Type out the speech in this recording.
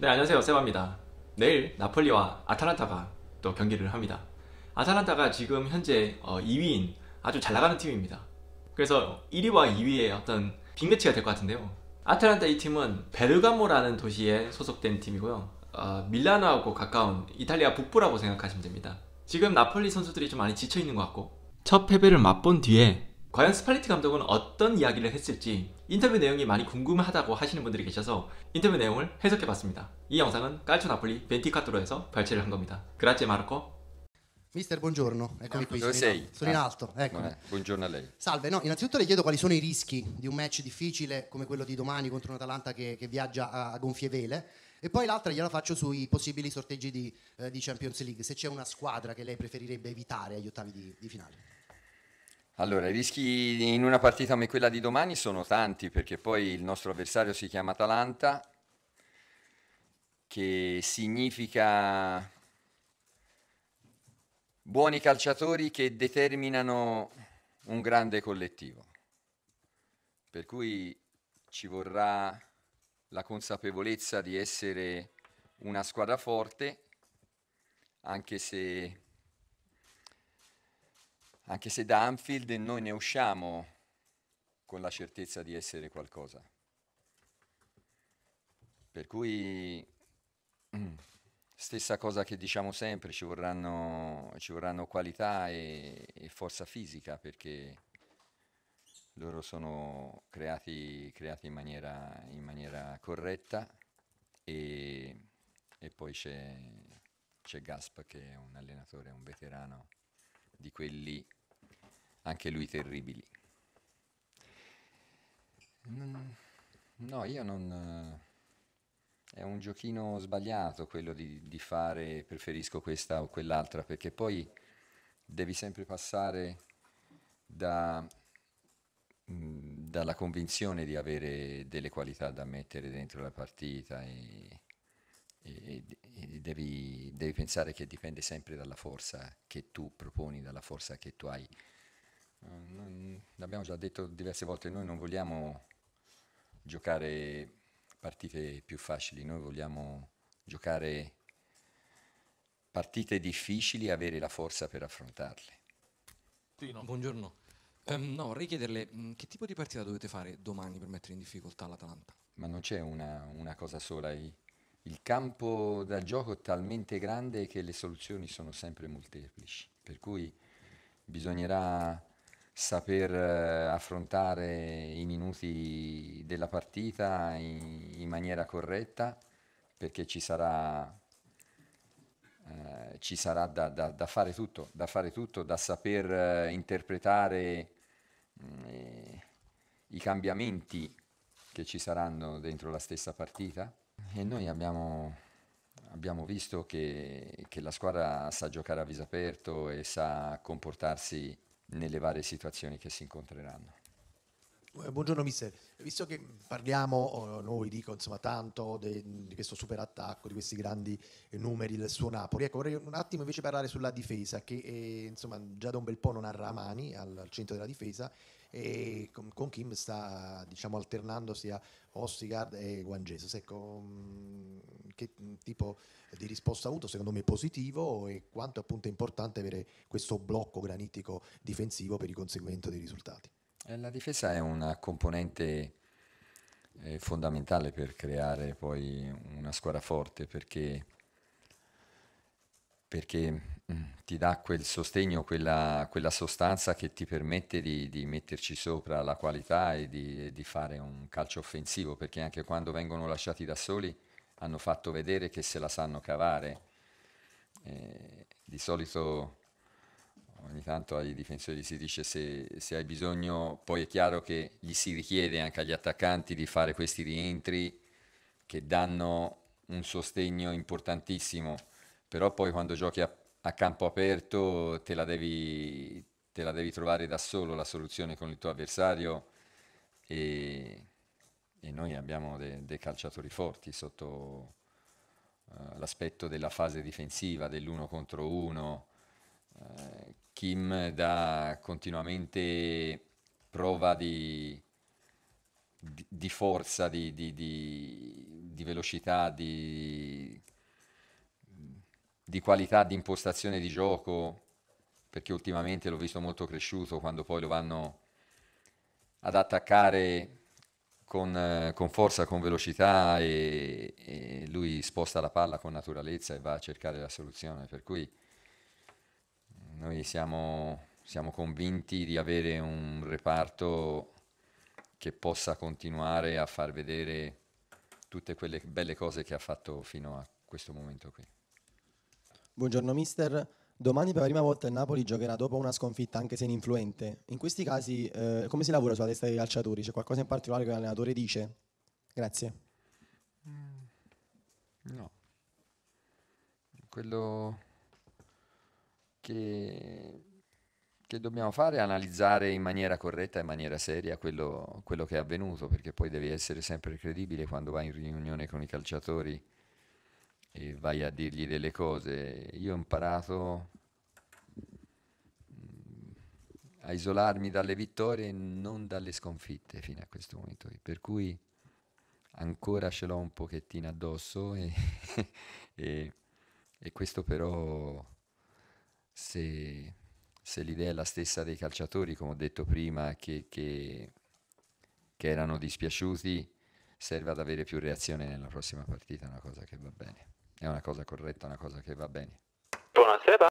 네 안녕하세요 세바입니다 내일 나폴리와 아타란타가또 경기를 합니다 아타란타가 지금 현재 2위인 어, 아주 잘나가는 팀입니다 그래서 1위와 2위의 어떤 빅매치가 될 것 같은데요 아타란타이 팀은 베르가모라는 도시에 소속된 팀이고요 어, 밀라노하고 가까운 이탈리아 북부라고 생각하시면 됩니다 지금 나폴리 선수들이 좀 많이 지쳐있는 것 같고 첫 패배를 맛본 뒤에 과연 스팔리티 감독은 어떤 이야기를 했을지 인터뷰 내용이 많이 궁금하다고 하시는 분들이 계셔서 인터뷰 내용을 해석해봤습니다. 이 영상은 깔초 나폴리 벤티카토로에서 발췌를 한 겁니다. 그라체 마르코 Mister, buongiorno, eccomi qui. Dove sono sei? In sono in ah, alto, eccomi. Buongiorno a lei. Salve, no, innanzitutto le chiedo quali sono i rischi di un match difficile come quello di domani contro un Atalanta che, che viaggia a, a gonfie vele. E poi l'altra gliela faccio sui possibili sorteggi di, eh, di, Champions League, se c'è una squadra che lei preferirebbe evitare agli ottavi di, di finale. Allora, i rischi in una partita come quella di domani sono tanti perché poi il nostro avversario si chiama Atalanta, che significa buoni calciatori che determinano un grande collettivo. Per cui ci vorrà la consapevolezza di essere una squadra forte, anche se anche se da Anfield noi ne usciamo con la certezza di essere qualcosa. Per cui mm, stessa cosa che diciamo sempre, ci vorranno, ci vorranno qualità e, e, forza fisica perché loro sono creati, creati in, maniera, in, maniera, corretta e, e poi c'è, c'è Gasp che è un allenatore, un veterano di quelli anche lui terribili. No, io non... È un giochino sbagliato quello di, di fare preferisco questa o quell'altra, perché poi devi sempre passare da, mm, dalla convinzione di avere delle qualità da mettere dentro la partita e, e, e devi, devi pensare che dipende sempre dalla forza che tu proponi, dalla forza che tu hai eh, l'abbiamo già detto diverse volte, noi non vogliamo giocare partite più facili, noi vogliamo giocare partite difficili e avere la forza per affrontarle. Tino. Buongiorno. Um, no, vorrei chiederle mm, che tipo di partita dovete fare domani per mettere in difficoltà l'Atalanta? Ma non c'è una, una cosa sola, il, il campo da gioco è talmente grande che le soluzioni sono sempre molteplici, per cui bisognerà saper eh, affrontare i minuti della partita in, in maniera corretta perché ci sarà, eh, ci sarà da, da, da, fare tutto, da fare tutto, da saper eh, interpretare eh, i cambiamenti che ci saranno dentro la stessa partita e noi abbiamo, abbiamo visto che, che la squadra sa giocare a viso aperto e sa comportarsi nelle varie situazioni che si incontreranno. Eh, buongiorno mister, visto che parliamo noi dico insomma tanto de, di questo super attacco, di questi grandi eh, numeri del suo Napoli, ecco vorrei un attimo invece parlare sulla difesa che è, eh, insomma già da un bel po' non ha Ramani al, al centro della difesa e con, con Kim sta diciamo, alternando sia Ostigard e Juan Jesus. Ecco, mm, che tipo di risposta ha avuto? Secondo me positivo e quanto appunto è importante avere questo blocco granitico difensivo per il conseguimento dei risultati. Eh, la difesa è una componente eh, fondamentale per creare poi una squadra forte perché perché mm, ti dà quel sostegno, quella, quella sostanza che ti permette di, di, metterci sopra la qualità e di, di fare un calcio offensivo, perché anche quando vengono lasciati da soli hanno fatto vedere che se la sanno cavare. Eh, di solito ogni tanto ai difensori si dice se, se, hai bisogno, poi è chiaro che gli si richiede anche agli attaccanti di fare questi rientri che danno un sostegno importantissimo però poi quando giochi a, a campo aperto te la, devi, te la, devi, trovare da solo la soluzione con il tuo avversario e, e noi abbiamo dei de calciatori forti sotto uh, l'aspetto della fase difensiva, dell'uno contro uno. Uh, Kim dà continuamente prova di, di, di forza, di, di velocità, di di qualità di impostazione di gioco, perché ultimamente l'ho visto molto cresciuto quando poi lo vanno ad attaccare con, eh, con forza, con velocità e, e, lui sposta la palla con naturalezza e va a cercare la soluzione. Per cui noi siamo, siamo convinti di avere un reparto che possa continuare a far vedere tutte quelle belle cose che ha fatto fino a questo momento qui. Buongiorno mister, domani per la prima volta il Napoli giocherà dopo una sconfitta anche se ininfluente. In questi casi eh, come si lavora sulla testa dei calciatori? C'è qualcosa in particolare che l'allenatore dice? Grazie. Mm, no. Quello che, che, dobbiamo fare è analizzare in maniera corretta, in maniera seria quello, quello che è avvenuto, perché poi devi essere sempre credibile quando vai in riunione con i calciatori e vai a dirgli delle cose. Io ho imparato mm, a isolarmi dalle vittorie e non dalle sconfitte fino a questo momento, per cui ancora ce l'ho un pochettino addosso e, e, e questo però se, se, l'idea è la stessa dei calciatori, come ho detto prima, che, che, che erano dispiaciuti, serve ad avere più reazione nella prossima partita, è una cosa che va bene è una cosa corretta, una cosa che va bene. Buonasera.